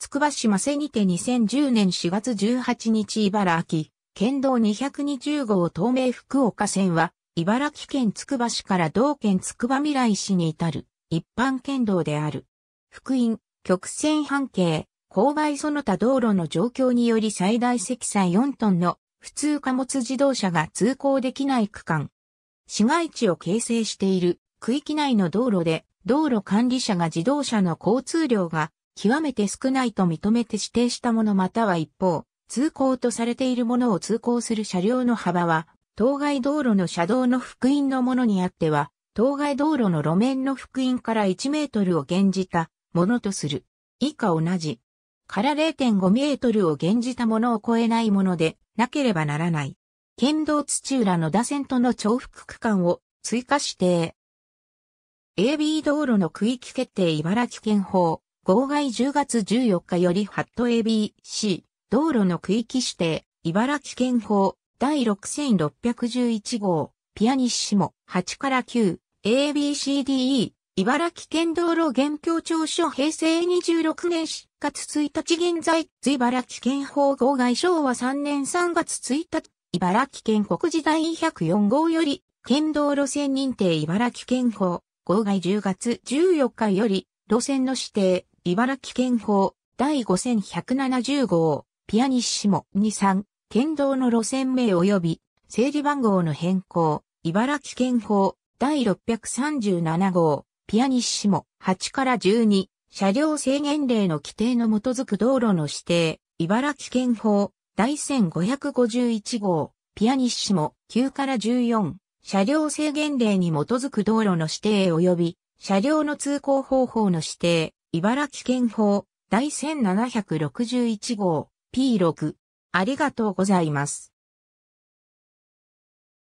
つくば市マセにて2010年4月18日茨城、県道220号東名福岡線は、茨城県つくば市から同県つくば未来市に至る、一般県道である。福音、曲線半径、勾配その他道路の状況により最大積載4トンの普通貨物自動車が通行できない区間。市街地を形成している区域内の道路で道路管理者が自動車の交通量が極めて少ないと認めて指定したものまたは一方、通行とされているものを通行する車両の幅は、当該道路の車道の福音のものにあっては、当該道路の路面の福音から1メートルを減じたものとする。以下同じ。から0.5メートルを減じたものを超えないものでなければならない。県道土浦の打線との重複区間を追加指定。AB 道路の区域決定茨城県法号外10月14日よりハット ABC、道路の区域指定、茨城県法、第6611号、ピアニッシモ、8から9、ABCDE、茨城県道路現況調書平成26年4月1日現在、茨城県法号外昭和3年3月1日、茨城県国時代104号より、県道路線認定茨城県法、号外10月14日より、路線の指定、茨城県法、第5170号、ピアニッシモ23、県道の路線名及び、整理番号の変更、茨城県法、第637号、ピアニッシモ8から12、車両制限令の規定の基づく道路の指定、茨城県法、第1551号、ピアニッシモ9から14、車両制限令に基づく道路の指定及び、車両の通行方法の指定、茨城県法第1761号 P6 ありがとうございます。